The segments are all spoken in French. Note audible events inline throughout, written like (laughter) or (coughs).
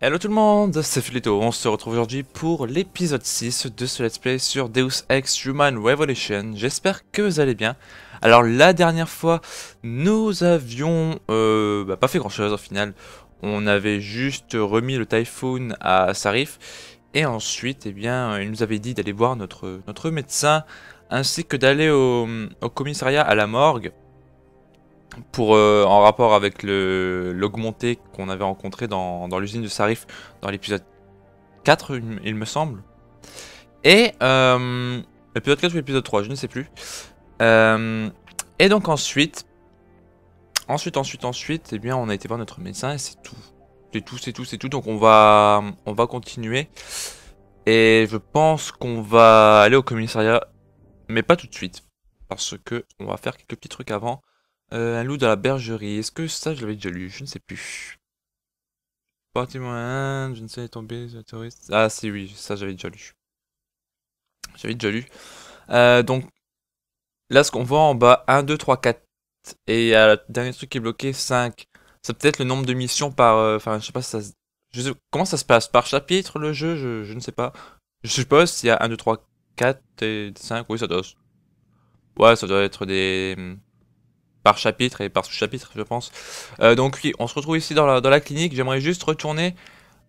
Hello tout le monde, c'est Filito, on se retrouve aujourd'hui pour l'épisode 6 de ce let's play sur Deus Ex Human Revolution, j'espère que vous allez bien. Alors la dernière fois, nous avions euh, bah, pas fait grand chose au final, on avait juste remis le Typhoon à Sarif, et ensuite, eh bien, il nous avait dit d'aller voir notre, notre médecin, ainsi que d'aller au, au commissariat à la morgue, pour, euh, en rapport avec l'augmenté qu'on avait rencontré dans, l'usine de Sarif dans l'épisode 4, il me semble. Et euh, l'épisode 4 ou l'épisode 3, je ne sais plus. Euh, et donc ensuite, ensuite, ensuite, ensuite, eh bien, on a été voir notre médecin et c'est tout. C'est tout, c'est tout, c'est tout. Donc on va, on va continuer. Et je pense qu'on va aller au commissariat, mais pas tout de suite. Parce que on va faire quelques petits trucs avant. Euh, un loup dans la bergerie. Est-ce que ça, je l'avais déjà lu Je ne sais plus. Partie moins 1, je ne sais, tombé sur euh, touriste. Ah, si, oui, ça, j'avais déjà lu. J'avais déjà lu. Euh, donc, là, ce qu'on voit en bas, 1, 2, 3, 4. Et a le dernier truc qui est bloqué, 5. C'est peut-être le nombre de missions par. Enfin, je sais pas si ça Comment ça se passe Par chapitre, le jeu je... ne sais pas. Je suppose s'il y a 1, 2, 3, 4 et 5. Oui, ça doit. Ouais, ça doit être des hmm, par chapitre et par sous-chapitre, je pense. Euh, donc oui, on se retrouve ici dans la, clinique. J'aimerais juste retourner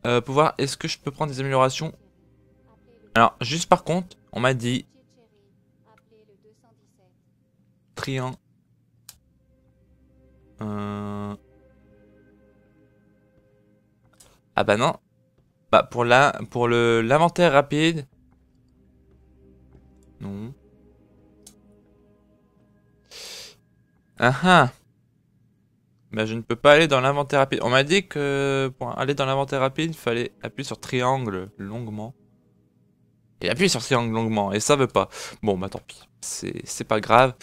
euh, pour voir est-ce que je peux prendre des améliorations. Alors, juste par contre, on m'a dit... triant. Euh. Ah bah non. Bah pour la pour le l'inventaire rapide, Ah ah Mais bah, je ne peux pas aller dans l'inventaire rapide. On m'a dit que pour aller dans l'inventaire rapide, il fallait appuyer sur triangle longuement. Et appuyer sur triangle longuement, et ça veut pas. Bon bah tant pis, c'est pas grave.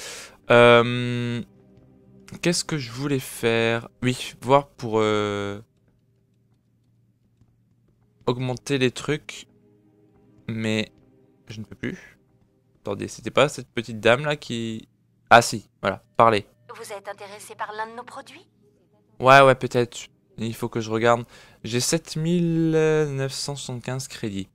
Euh, qu'est-ce que je voulais faire Oui, voir pour euh, augmenter les trucs. Mais je ne peux plus. Attendez, c'était pas cette petite dame là qui... Ah si, voilà, parler vous êtes intéressé par l'un de nos produits Ouais, ouais, peut-être. Il faut que je regarde. J'ai 7975 crédits.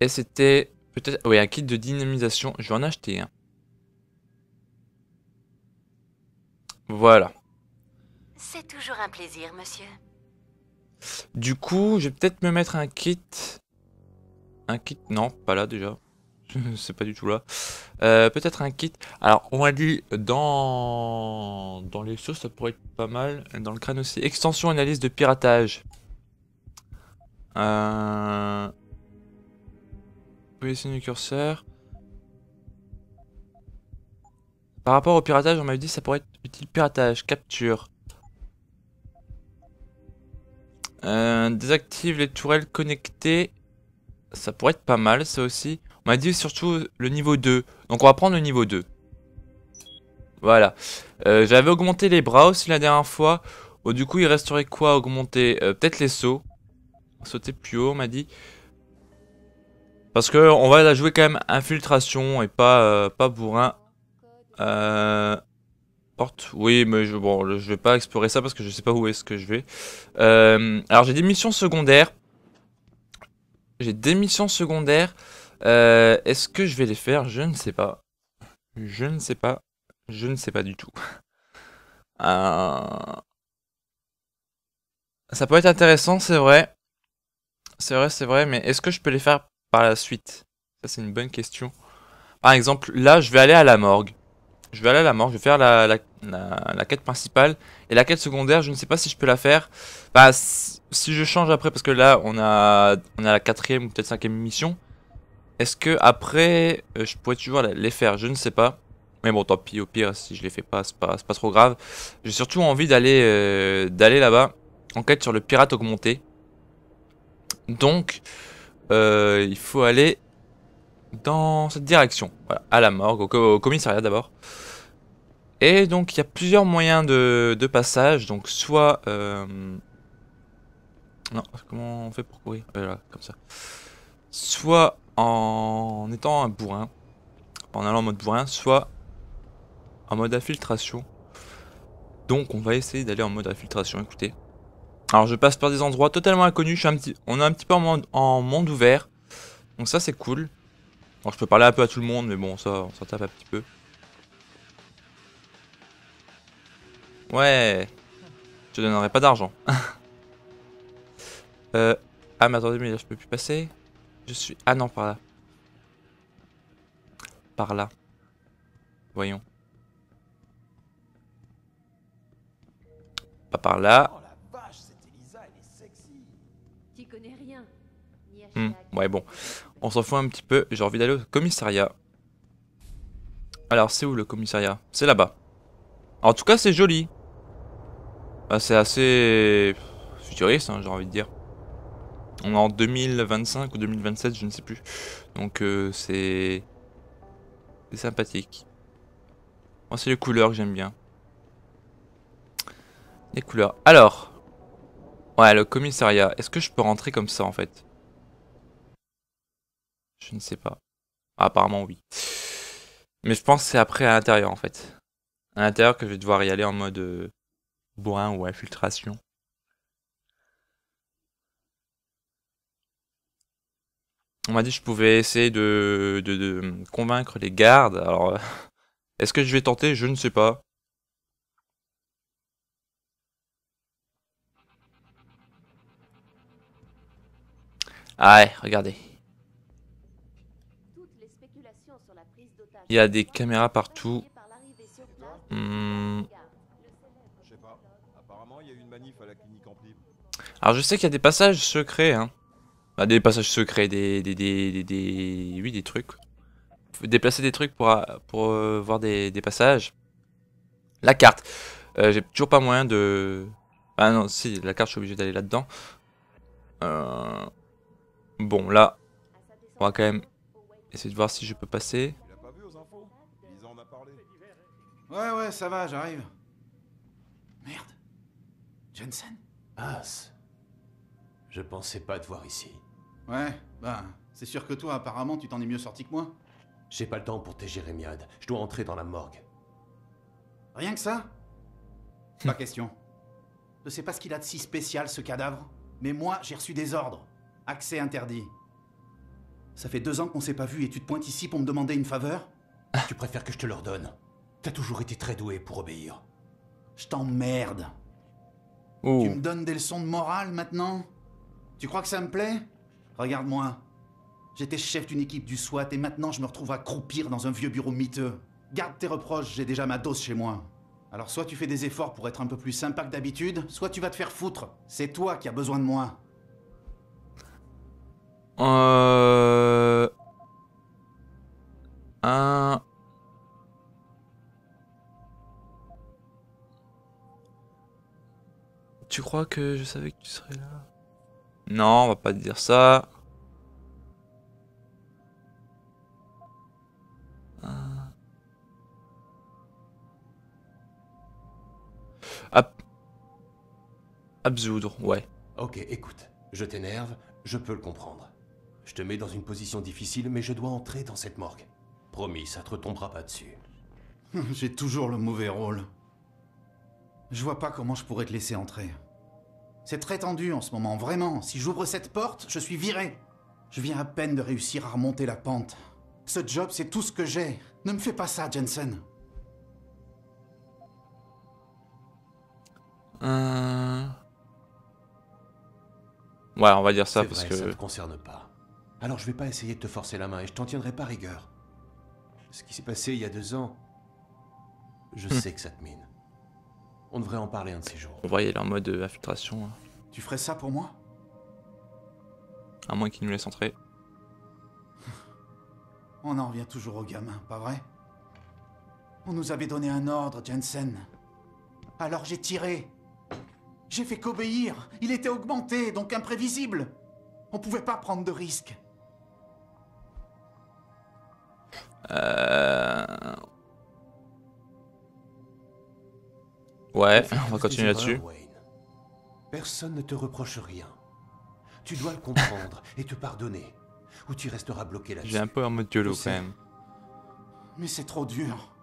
Et c'était peut-être... Oui, un kit de dynamisation. Je vais en acheter un. Voilà. C'est toujours un plaisir, monsieur. Du coup, je vais peut-être me mettre un kit. Un kit... Non, pas là déjà. (laughs) c'est pas du tout là. Euh, peut-être un kit. Alors, on m'a dit dans... dans les sources, ça pourrait être pas mal. Dans le crâne aussi. Extension analyse de piratage. Euh... Position du curseur. Par rapport au piratage, on m'a dit ça pourrait être utile piratage, capture. Euh, désactive les tourelles connectées. Ça pourrait être pas mal, ça aussi. On m'a dit surtout le niveau 2. Donc on va prendre le niveau 2. Voilà. Euh, j'avais augmenté les bras aussi la dernière fois. Oh, du coup, il resterait quoi augmenter euh, Peut-être les sauts. Sauter plus haut, on m'a dit. Parce que on va la jouer quand même infiltration et pas, euh, pas bourrin. porte. Oui, mais je, bon, je vais pas explorer ça parce que je sais pas où est-ce que je vais. alors, j'ai des missions secondaires. J'ai des missions secondaires. Euh, est-ce que je vais les faire Je ne sais pas. Je ne sais pas. Je ne sais pas du tout. (laughs) Euh, ça peut être intéressant, c'est vrai. C'est vrai, c'est vrai, mais est-ce que je peux les faire par la suite Ça, c'est une bonne question. Par exemple, là, je vais aller à la morgue. Je vais aller à la morgue, je vais faire la, quête principale. Et la quête secondaire, je ne sais pas si je peux la faire. Bah, si je change après, parce que là, on a, on a la quatrième ou peut-être cinquième mission. Est-ce que après, euh, je pourrais toujours les faire Je ne sais pas. Mais bon, tant pis, au pire, si je les fais pas, c'est pas, pas trop grave. J'ai surtout envie d'aller euh, là-bas, enquête sur le pirate augmenté. Donc, euh, il faut aller dans cette direction. Voilà, à la morgue, au, commissariat d'abord. Et donc, il y a plusieurs moyens de, passage. Donc, soit... Non, comment on fait pour courir Voilà, comme ça. Soit en étant un bourrin, en allant en mode bourrin, soit en mode infiltration. Donc on va essayer d'aller en mode infiltration, écoutez. Alors je passe par des endroits totalement inconnus, je petit, on est un petit peu en monde, ouvert. Donc ça c'est cool. Alors je peux parler un peu à tout le monde, mais bon ça on s'en tape un petit peu. Ouais, je te donnerai pas d'argent. (laughs) euh, ah mais attendez, mais là je peux plus passer. Je suis... Ah non, par là. Par là. Voyons. Pas par là. Hmm, ouais, bon. On s'en fout un petit peu. J'ai envie d'aller au commissariat. Alors, c'est où le commissariat C'est là-bas. En tout cas, c'est joli. Bah, c'est assez futuriste, hein, j'ai envie de dire. On est en 2025 ou 2027, je ne sais plus. Donc euh, c'est... C'est sympathique. Moi, c'est les couleurs que j'aime bien. Les couleurs. Alors. Ouais, le commissariat. Est-ce que je peux rentrer comme ça, en fait Je ne sais pas. Ah, apparemment, oui. Mais je pense que c'est après à l'intérieur, en fait. À l'intérieur que je vais devoir y aller en mode... Euh, bois ou infiltration. on m'a dit que je pouvais essayer de, convaincre les gardes. Alors, euh, est-ce que je vais tenter Je ne sais pas. Ah ouais, regardez. Il y a des caméras partout. Alors je sais qu'il y a des passages secrets, hein. Bah, des passages secrets, des, des, des, oui, des trucs. Déplacer des trucs pour, euh, pour euh, voir des, passages. La carte. Euh, j'ai toujours pas moyen de... Ah non, si, la carte, je suis obligé d'aller là-dedans. Bon, là, on va quand même essayer de voir si je peux passer. Ouais, ouais, ça va, j'arrive. Merde. Jensen As. Je pensais pas te voir ici. Ouais, bah, c'est sûr que toi, apparemment, tu t'en es mieux sorti que moi. J'ai pas le temps pour tes jérémiades. Je dois entrer dans la morgue. Rien que ça Pas question. Je sais pas ce qu'il a de si spécial, ce cadavre, mais moi, j'ai reçu des ordres. Accès interdit. Ça fait deux ans qu'on s'est pas vu et tu te pointes ici pour me demander une faveur ah, Tu préfères que je te l'ordonne T'as toujours été très doué pour obéir. Je t'emmerde. Oh. Tu me donnes des leçons de morale maintenant Tu crois que ça me plaît Regarde-moi. J'étais chef d'une équipe du SWAT et maintenant je me retrouve à croupir dans un vieux bureau miteux. Garde tes reproches, j'ai déjà ma dose chez moi. Alors soit tu fais des efforts pour être un peu plus sympa que d'habitude, soit tu vas te faire foutre. C'est toi qui as besoin de moi. Euh... Un... Tu crois que je savais que tu serais là non, on va pas dire ça. Ah. Absoudre, ouais. Ok, écoute, je t'énerve, je peux le comprendre. Je te mets dans une position difficile, mais je dois entrer dans cette morgue. Promis, ça te retombera pas dessus. (laughs) J'ai toujours le mauvais rôle. Je vois pas comment je pourrais te laisser entrer. C'est très tendu en ce moment, vraiment. Si j'ouvre cette porte, je suis viré. Je viens à peine de réussir à remonter la pente. Ce job, c'est tout ce que j'ai. Ne me fais pas ça, Jensen. Euh... Ouais, on va dire ça parce que. Ça ne concerne pas. Alors je vais pas essayer de te forcer la main et je t'en tiendrai pas rigueur. Ce qui s'est passé il y a deux ans, je hmm. sais que ça te mine. On devrait en parler un de ces jours. On voit, il en mode euh, infiltration. Hein. Tu ferais ça pour moi À moins qu'il nous laisse entrer. (laughs) On en revient toujours aux gamins, pas vrai On nous avait donné un ordre, Jensen. Alors j'ai tiré. J'ai fait qu'obéir. Il était augmenté, donc imprévisible. On pouvait pas prendre de risques. Euh, Ouais, on va continuer là-dessus. Personne ne te reproche rien. Tu dois le comprendre (laughs) et te pardonner, ou tu resteras bloqué là-dessus. J'ai un peu un mode quand même. Mais c'est trop dur.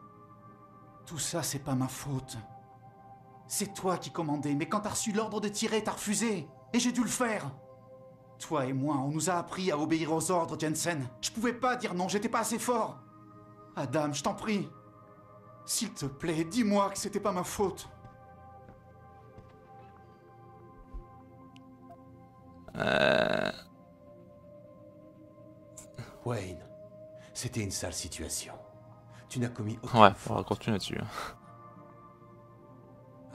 Tout ça, c'est pas ma faute. C'est toi qui commandais, mais quand t'as reçu l'ordre de tirer, t'as refusé. Et j'ai dû le faire. Toi et moi, on nous a appris à obéir aux ordres, Jensen. Je pouvais pas dire non, j'étais pas assez fort. Adam, je t'en prie. S'il te plaît, dis-moi que c'était pas ma faute. Wayne, c'était une sale situation. Tu n'as commis aucun. Ouais, on va continuer là-dessus. Hein.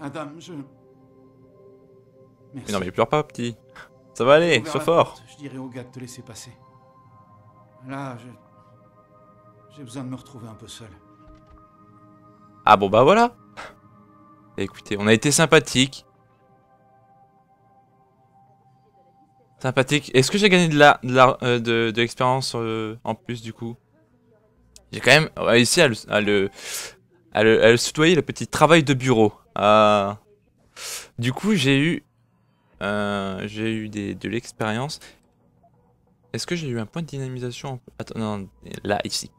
Adam, je. Mais non, mais pleure pas, petit. Ça va aller, sois fort. je dirais au gars de te laisser passer. Là, je. J'ai besoin de me retrouver un peu seul. Ah bon, bah voilà. Écoutez, on a été sympathique. Sympathique. Est-ce que j'ai gagné de la, de, euh, l'expérience euh, en plus du coup J'ai quand même réussi ah, à le, à le, à le, petit travail de bureau. Euh, du coup, j'ai eu, j'ai eu de l'expérience. Est-ce que j'ai eu un point de dynamisation Attends, non, là, ici.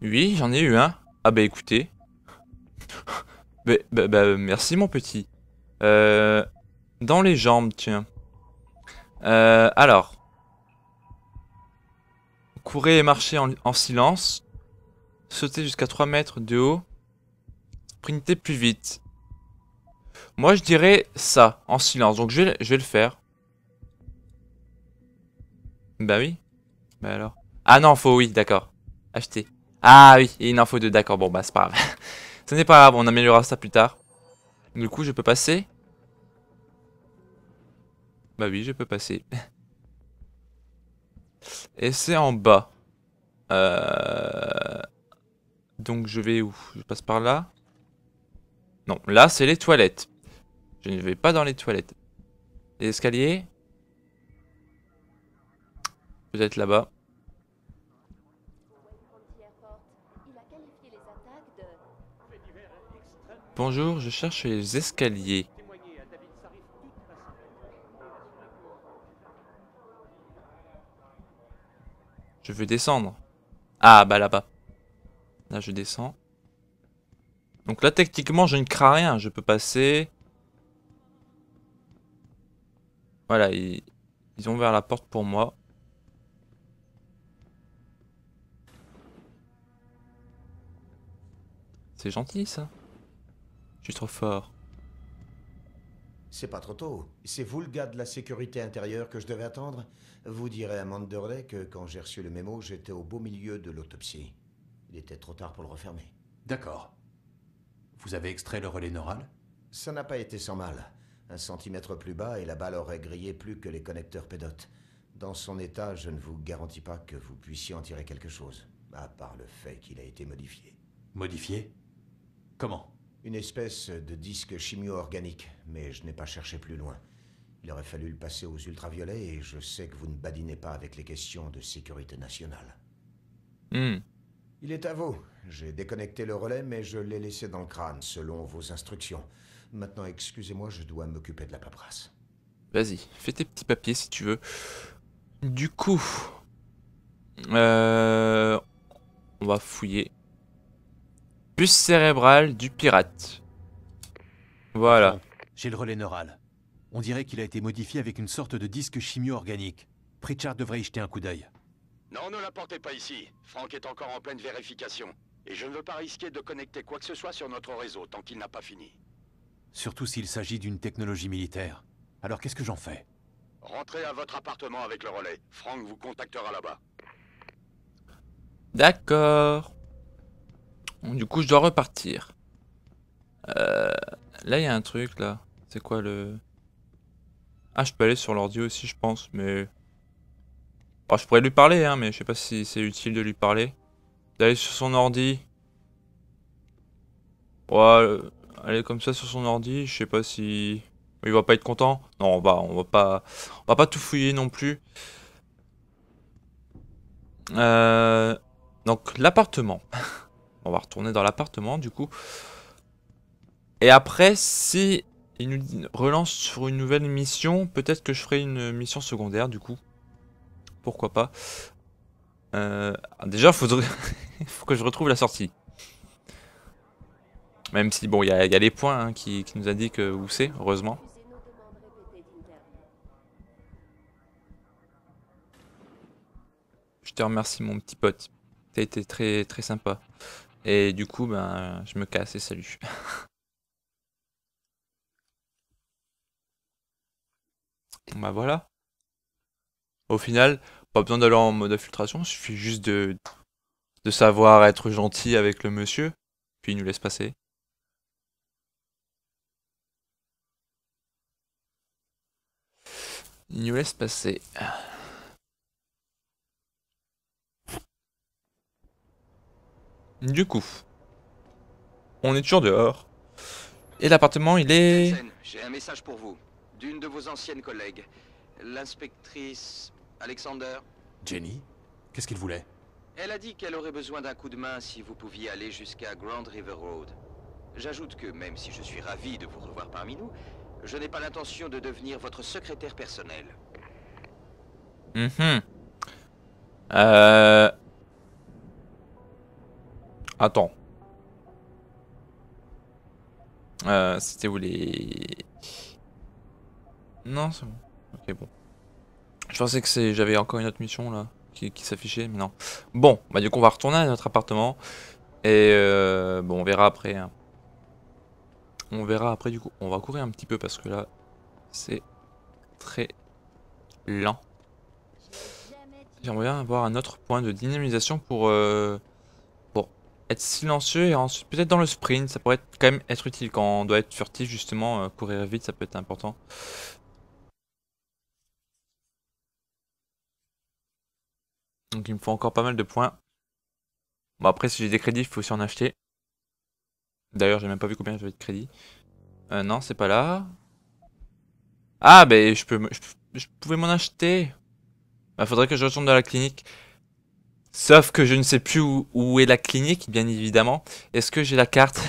Oui, j'en ai eu un. Ah bah écoutez. (laughs) Bah, bah, bah, merci mon petit. dans les jambes, tiens. Euh, alors. Courez et marchez en, silence. Sautez jusqu'à 3 mètres de haut. Sprintez plus vite. Moi, je dirais ça, en silence. Donc, je vais, le faire. Bah oui. Bah alors. Ah non, faut oui, d'accord. Acheter. Ah oui, et il en faut deux, d'accord. Bon, bah c'est pas grave. (laughs) Ce n'est pas grave, on améliorera ça plus tard. Du coup, je peux passer bah oui, je peux passer. Et c'est en bas. Euh, donc je vais où Je passe par là Non, là c'est les toilettes. Je ne vais pas dans les toilettes. Les escaliers Peut-être là-bas. Bonjour, je cherche les escaliers. Je veux descendre. Ah, bah là-bas. Là, je descends. Donc là, techniquement, je ne crains rien. Je peux passer... Voilà, ils, ils ont ouvert la porte pour moi. C'est gentil, ça. Je suis trop fort. C'est pas trop tôt. C'est vous le gars de la sécurité intérieure que je devais attendre vous direz à Manderley que quand j'ai reçu le mémo, j'étais au beau milieu de l'autopsie. Il était trop tard pour le refermer. D'accord. Vous avez extrait le relais neural Ça n'a pas été sans mal. Un centimètre plus bas et la balle aurait grillé plus que les connecteurs pédotes. Dans son état, je ne vous garantis pas que vous puissiez en tirer quelque chose, à part le fait qu'il a été modifié. Modifié Comment Une espèce de disque chimio-organique, mais je n'ai pas cherché plus loin. Il aurait fallu le passer aux ultraviolets et je sais que vous ne badinez pas avec les questions de sécurité nationale. Hmm. Il est à vous. J'ai déconnecté le relais, mais je l'ai laissé dans le crâne, selon vos instructions. Maintenant, excusez-moi, je dois m'occuper de la paperasse. Vas-y, fais tes petits papiers si tu veux. Du coup, euh, on va fouiller. Puce cérébrale du pirate. Voilà. J'ai le relais neural. On dirait qu'il a été modifié avec une sorte de disque chimio-organique. Pritchard devrait y jeter un coup d'œil. Non, ne l'apportez pas ici. Franck est encore en pleine vérification. Et je ne veux pas risquer de connecter quoi que ce soit sur notre réseau tant qu'il n'a pas fini. Surtout s'il s'agit d'une technologie militaire. Alors qu'est-ce que j'en fais Rentrez à votre appartement avec le relais. Franck vous contactera là-bas. D'accord. du coup, je dois repartir. Euh, là, il y a un truc, là. C'est quoi le... Ah, je peux aller sur l'ordi aussi, je pense, mais... Bah, je pourrais lui parler, hein, mais je sais pas si c'est utile de lui parler. D'aller sur son ordi. Ouais, euh, aller comme ça sur son ordi, je sais pas si... Il va pas être content. Non, on va, on va pas, on va pas tout fouiller non plus. Euh, donc l'appartement. (laughs) on va retourner dans l'appartement du coup. Et après, si il nous relance sur une nouvelle mission. Peut-être que je ferai une mission secondaire du coup. Pourquoi pas. Euh, ah, déjà, il (laughs) faut que je retrouve la sortie. Même si, bon, il y, a les points hein, qui, qui, nous indiquent euh, où c'est, heureusement. Je te remercie, mon petit pote. T'as été très, très sympa. Et du coup, ben, je me casse et salut. (laughs) bah voilà. Au final, pas besoin d'aller en mode infiltration, il suffit juste de, de savoir être gentil avec le monsieur, puis il nous laisse passer. Il nous laisse passer. Du coup, on est toujours dehors. Et l'appartement, il est... un message pour vous d'une de vos anciennes collègues, l'inspectrice Alexander. Jenny Qu'est-ce qu'il voulait Elle a dit qu'elle aurait besoin d'un coup de main si vous pouviez aller jusqu'à Grand River Road. J'ajoute que, même si je suis ravi de vous revoir parmi nous, je n'ai pas l'intention de devenir votre secrétaire personnel. Hum Euh... Attends. Euh, C'était où les... Non, c'est bon. Ok, bon. Je pensais que c'est, j'avais encore une autre mission là qui, s'affichait, mais non. Bon, bah du coup on va retourner à notre appartement et euh, bon on verra après. Hein. On verra après du coup. On va courir un petit peu parce que là c'est très lent. J'aimerais bien avoir un autre point de dynamisation pour euh, pour être silencieux et ensuite peut-être dans le sprint ça pourrait être, quand même être utile quand on doit être furtif justement euh, courir vite ça peut être important. Donc il me faut encore pas mal de points. Bon après si j'ai des crédits, il faut aussi en acheter. D'ailleurs j'ai même pas vu combien j'avais de crédits. Euh, non, c'est pas là. Ah ben je peux je, pouvais m'en acheter. Bah faudrait que je retourne dans la clinique. Sauf que je ne sais plus où, est la clinique, bien évidemment. Est-ce que j'ai la carte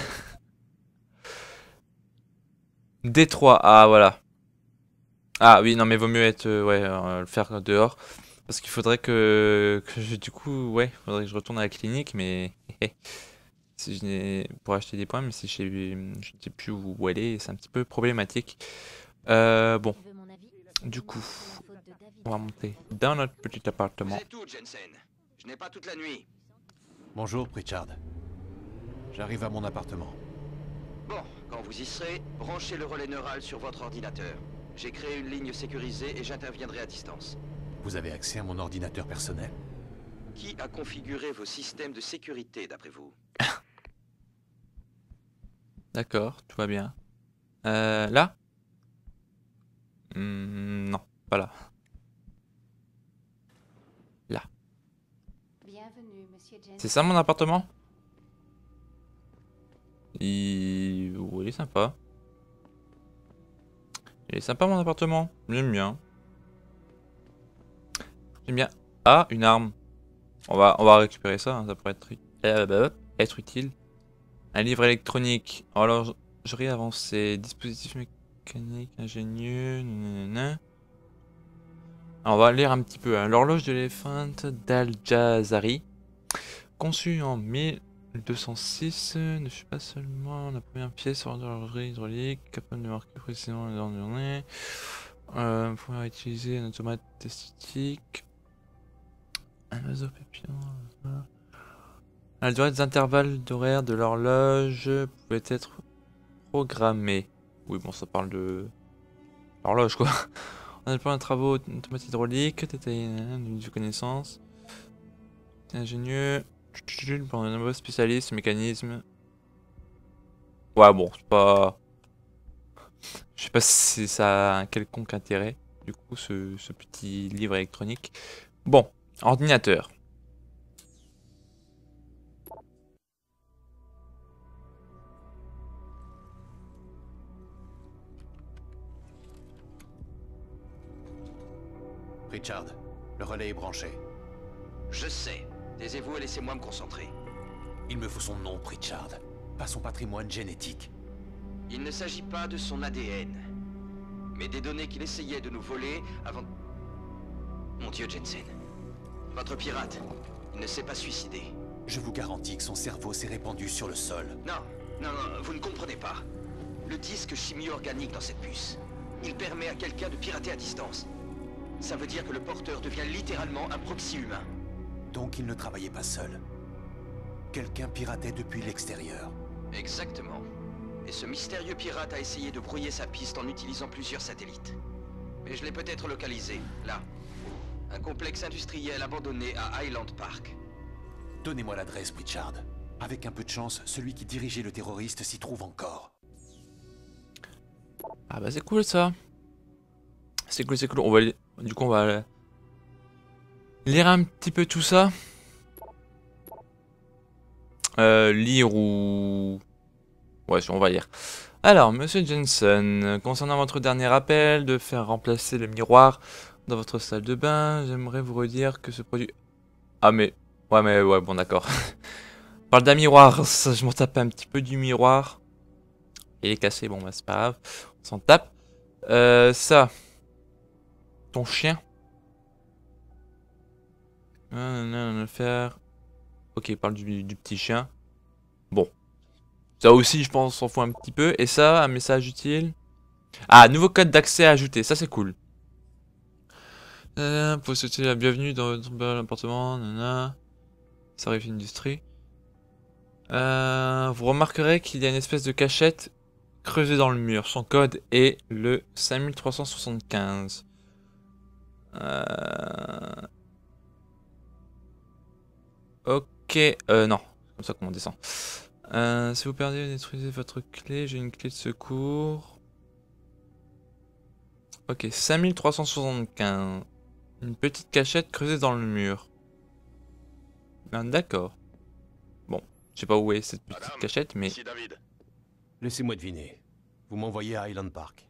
(laughs) D3 ah voilà. Ah oui, non mais vaut mieux être euh, ouais, euh, le faire dehors. Parce qu'il faudrait que, je, du coup, ouais, je retourne à la clinique, mais (laughs) si je pour acheter des points, mais si je ne sais plus où aller, c'est un petit peu problématique. Euh, bon, du coup, on va monter dans notre petit appartement. Je n'ai pas toute la nuit. Bonjour, Pritchard. J'arrive à mon appartement. Bon, quand vous y serez, branchez le relais neural sur votre ordinateur. J'ai créé une ligne sécurisée et j'interviendrai à distance. Vous avez accès à mon ordinateur personnel. Qui a configuré vos systèmes de sécurité, d'après vous (coughs) D'accord, tout va bien. Euh, là hmm, Non, pas là. Là. C'est ça mon appartement Il... Oh, il est sympa. Il est sympa mon appartement, j'aime bien. Eh bien. Ah, une arme. On va, on va récupérer ça, hein, ça pourrait euh, bah, bah, bah, être, utile. Un livre électronique. Alors, je réavancé. Dispositif mécanique, ingénieux. on va lire un petit peu. Hein. L'horloge de l'éléphant d'Al-Jazari. Conçue en 1206, ne suis pas seulement la première pièce sur l'horlogerie hydraulique, capable de marquer précisément les heures de journée. Euh, pour utiliser un automate esthétique. Un oiseau La durée des intervalles d'horaire de l'horloge pouvait être programmée. Oui, bon, ça parle de l'horloge, quoi. (laughs) On a plein de travaux automatiques hydrauliques, de connaissance... Ingénieux. Pour un nouveau spécialiste, mécanisme. Ouais, bon, c'est pas. Je sais pas si ça a un quelconque intérêt, du coup, ce petit livre électronique. Bon, Ordinateur. Richard, le relais est branché. Je sais. Taisez-vous et laissez-moi me concentrer. Il me faut son nom, Richard. Pas son patrimoine génétique. Il ne s'agit pas de son ADN, mais des données qu'il essayait de nous voler avant... Mon Dieu, Jensen. Votre pirate ne s'est pas suicidé. Je vous garantis que son cerveau s'est répandu sur le sol. Non, non, non, vous ne comprenez pas. Le disque chimio-organique dans cette puce, il permet à quelqu'un de pirater à distance. Ça veut dire que le porteur devient littéralement un proxy humain. Donc il ne travaillait pas seul. Quelqu'un piratait depuis l'extérieur. Exactement. Et ce mystérieux pirate a essayé de brouiller sa piste en utilisant plusieurs satellites. Mais je l'ai peut-être localisé, là, un complexe industriel abandonné à Highland Park. Donnez-moi l'adresse, Pritchard. Avec un peu de chance, celui qui dirigeait le terroriste s'y trouve encore. Ah bah c'est cool ça. C'est cool, c'est cool. On va, du coup, on va lire un petit peu tout ça. Euh, lire ou... Ouais, on va lire. Alors, Monsieur Jensen, concernant votre dernier appel de faire remplacer le miroir dans votre salle de bain. J'aimerais vous redire que ce produit... Ah mais... Ouais mais ouais bon d'accord. (laughs) parle d'un miroir, je m'en tape un petit peu du miroir. Il est cassé, bon bah c'est pas grave, on s'en tape. Euh, ça. Ton chien. Ah, non, non, faire. Ok, parle du, du petit chien. Bon. Ça aussi, je pense, on s'en fout un petit peu. Et ça, un message utile. Ah, nouveau code d'accès à ajouter, ça c'est cool pour euh, souhaiter la bienvenue dans votre bel appartement, nana. Ça arrive une Euh, vous remarquerez qu'il y a une espèce de cachette creusée dans le mur. Son code est le 5375. Euh, ok, euh, non. Comme ça qu'on descend. Euh, si vous perdez ou détruisez votre clé, j'ai une clé de secours. Ok, 5375. Une petite cachette creusée dans le mur. Ah, d'accord. Bon, je sais pas où est cette petite cachette, mais... David. Laissez-moi deviner. Vous m'envoyez à Island Park.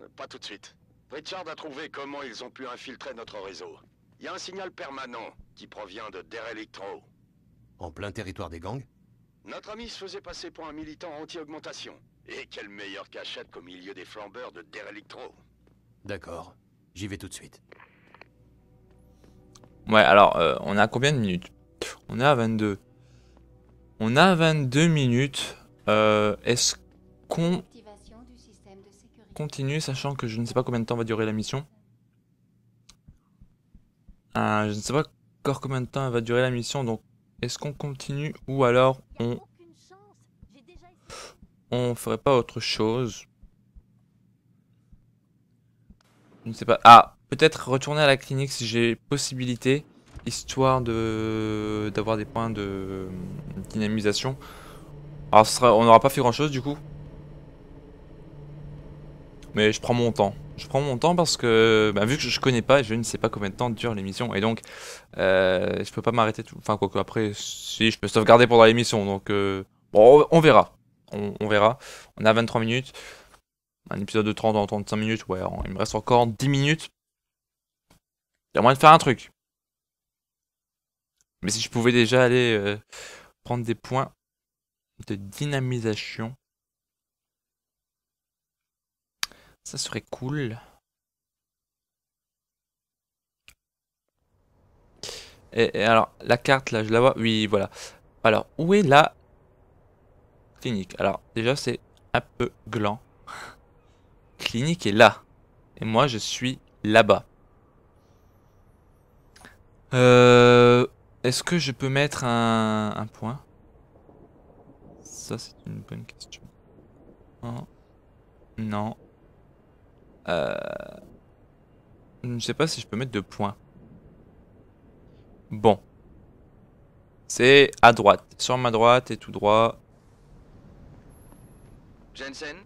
Euh, pas tout de suite. Richard a trouvé comment ils ont pu infiltrer notre réseau. Il y a un signal permanent qui provient de Derelictro. En plein territoire des gangs Notre ami se faisait passer pour un militant anti-augmentation. Et quelle meilleure cachette qu'au milieu des flambeurs de Derelictro. D'accord. J'y vais tout de suite. Ouais, alors, euh, on a combien de minutes On est à 22. On a 22 minutes. Euh, est-ce qu'on continue, sachant que je ne sais pas combien de temps va durer la mission ah, Je ne sais pas encore combien de temps va durer la mission, donc est-ce qu'on continue ou alors on... On ferait pas autre chose Je ne sais pas. Ah peut-être retourner à la clinique si j'ai possibilité, histoire de d'avoir des points de dynamisation. Alors sera, on n'aura pas fait grand chose du coup. Mais je prends mon temps. Je prends mon temps parce que bah, vu que je connais pas, je ne sais pas combien de temps dure l'émission. Et donc euh, je peux pas m'arrêter tout. Enfin quoi après si je peux sauvegarder pendant l'émission. Donc euh, bon on verra. On, verra. On a 23 minutes. Un épisode de 30 en 35 minutes, ouais, il me reste encore 10 minutes j'ai de faire un truc. Mais si je pouvais déjà aller euh, prendre des points de dynamisation, ça serait cool. Et, et, alors, la carte là, je la vois. Oui, voilà. Alors, où est la clinique Alors, déjà, c'est un peu gland. (laughs) clinique est là. Et moi, je suis là-bas. Euh, Est-ce que je peux mettre un, point Ça, c'est une bonne question. Non. Euh... Je ne sais pas si je peux mettre de points. Bon. C'est à droite. Sur ma droite et tout droit. Jensen,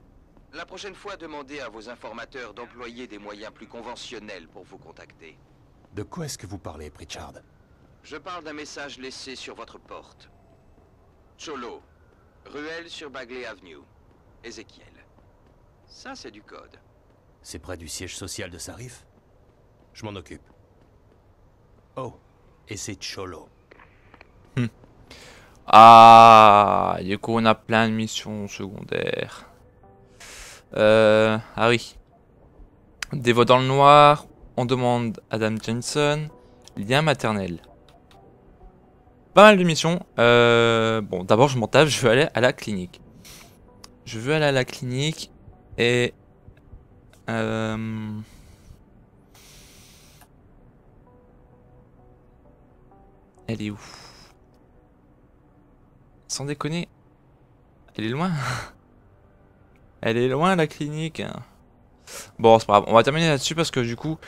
la prochaine fois, demandez à vos informateurs d'employer des moyens plus conventionnels pour vous contacter. De quoi est-ce que vous parlez, Pritchard Je parle d'un message laissé sur votre porte. Cholo, ruelle sur Bagley Avenue, Ezekiel. Ça, c'est du code. C'est près du siège social de Sarif Je m'en occupe. Oh, et c'est Cholo. Hum. Ah, du coup, on a plein de missions secondaires. Euh, ah oui. Des voix dans le noir, on demande Adam Jensen, lien maternel. Pas mal de missions. Euh, bon, d'abord, je m'en tape, je veux aller à la clinique. Je veux aller à la clinique et... Euh, elle est où Sans déconner. Elle est loin. (laughs) Elle est loin la clinique. Bon, c'est pas grave. On va terminer là-dessus parce que du coup,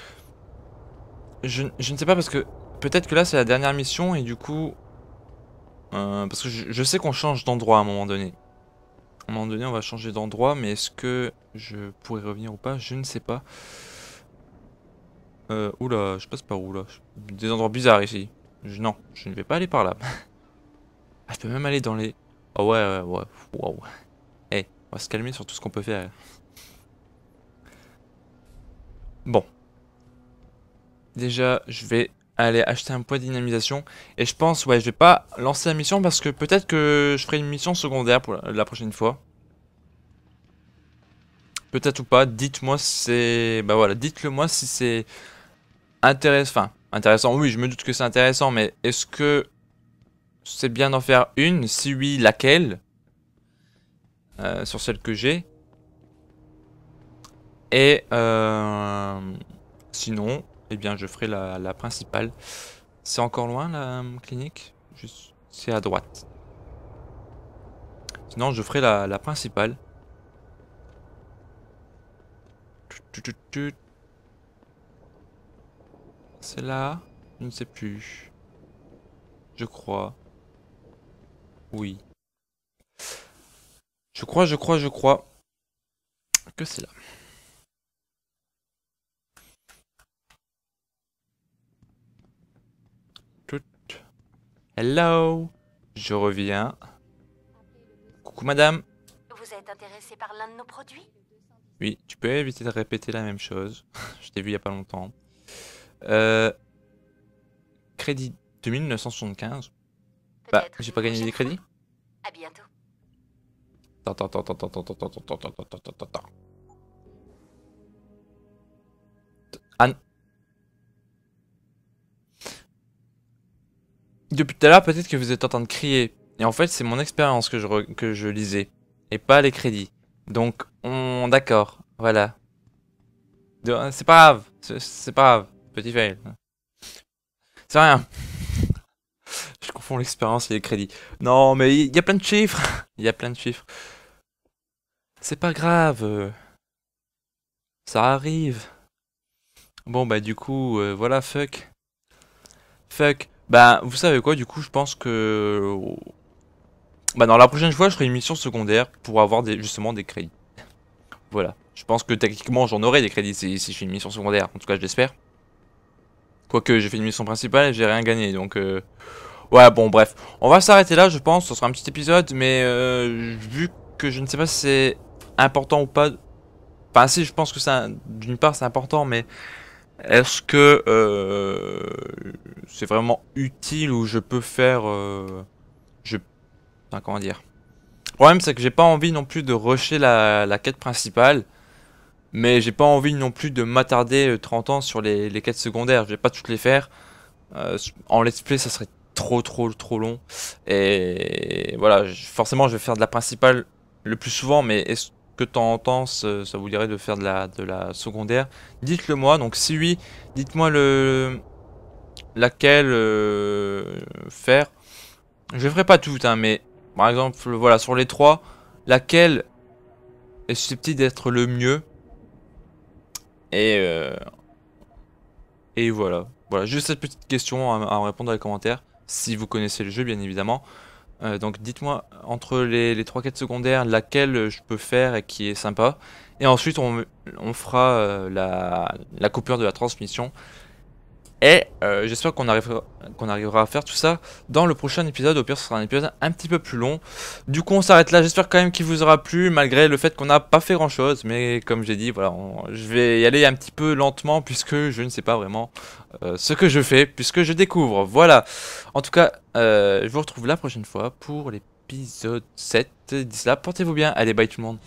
je, ne sais pas parce que peut-être que là c'est la dernière mission et du coup... Euh, parce que je, sais qu'on change d'endroit à un moment donné. À un moment donné on va changer d'endroit mais est-ce que je pourrais revenir ou pas Je ne sais pas. Euh, oula, je passe par où là Des endroits bizarres ici. non, je ne vais pas aller par là. (laughs) ah, je peux même aller dans les... Oh ouais, ouais, ouais. Eh, on va se calmer sur tout ce qu'on peut faire. Bon, déjà, je vais aller acheter un point dynamisation. Et je pense, ouais, je vais pas lancer la mission parce que peut-être que je ferai une mission secondaire pour la prochaine fois. Peut-être ou pas, dites-moi si c'est... Bah voilà, dites-le moi si c'est intéressant. Enfin, intéressant, oui, je me doute que c'est intéressant, mais est-ce que c'est bien d'en faire une Si oui, laquelle euh, Sur celle que j'ai. Et euh... sinon, eh bien je ferai la, principale. C'est encore loin la euh, clinique C'est à droite. Sinon je ferai la, la principale. C'est là Je ne sais plus. Je crois. Oui. Je crois, je crois, je crois que c'est là. Hello Je reviens. Coucou madame. Vous êtes intéressé par l'un de nos produits Oui, tu peux éviter de répéter la même chose. Je t'ai vu il y a pas longtemps. crédit 2975. Bah, j'ai pas gagné des crédits. À bientôt. Attends, attends, attends, attends, attends, attends, attends, attends, attends, attends. Depuis tout à l'heure, peut-être que vous êtes en train de crier. Et en fait, c'est mon expérience que je, que je lisais. Et pas les crédits. Donc, on... D'accord. Voilà. C'est pas grave. C'est pas grave. Petit fail. C'est rien. (laughs) je confonds l'expérience et les crédits. Non, mais il y a plein de chiffres. (laughs) Il y a plein de chiffres. C'est pas grave. Ça arrive. Bon bah du coup, euh, voilà, fuck. Fuck. Bah, vous savez quoi, du coup, je pense que... Bah, dans la prochaine fois, je ferai une mission secondaire pour avoir des, justement des crédits. voilà. Je pense que techniquement, j'en aurai des crédits si, je fais une mission secondaire. En tout cas, je l'espère. Quoique, j'ai fait une mission principale et j'ai rien gagné, donc... Euh, ouais, bon, bref. On va s'arrêter là, je pense. Ce sera un petit épisode, mais euh, vu que je ne sais pas si c'est important ou pas... Enfin, si, je pense que c'est... D'une part, c'est important, mais... Est-ce que... Euh, c'est vraiment utile où je peux faire... Euh, je... Enfin, comment dire Le problème, c'est que j'ai pas envie non plus de rusher la, la quête principale. Mais j'ai pas envie non plus de m'attarder 30 euh, ans sur les, quêtes secondaires. Je vais pas toutes les faire. Euh, en let's play, ça serait trop trop trop long. Et voilà, forcément, je vais faire de la principale le plus souvent. Mais est-ce que temps en ça vous dirait de faire de la, de la secondaire Dites-le moi. Donc si oui, dites-moi le laquelle euh, faire. Je ferai pas toutes, hein, mais par exemple, voilà, sur les trois, laquelle est susceptible d'être le mieux. Et, euh, et voilà. Voilà, juste cette petite question à, répondre dans les commentaires, si vous connaissez le jeu, bien évidemment. Euh, donc dites-moi, entre les, les trois quêtes secondaires, laquelle je peux faire et qui est sympa. Et ensuite, on, on fera la, la coupure de la transmission. Et euh, j'espère qu'on arrivera, à faire tout ça dans le prochain épisode. Au pire, ce sera un épisode un petit peu plus long. Du coup, on s'arrête là. J'espère quand même qu'il vous aura plu, malgré le fait qu'on n'a pas fait grand-chose. Mais comme j'ai dit, voilà, je vais y aller un petit peu lentement, puisque je ne sais pas vraiment euh, ce que je fais, puisque je découvre. Voilà. En tout cas, euh, je vous retrouve la prochaine fois pour l'épisode 7. D'ici là, portez-vous bien. Allez, bye tout le monde.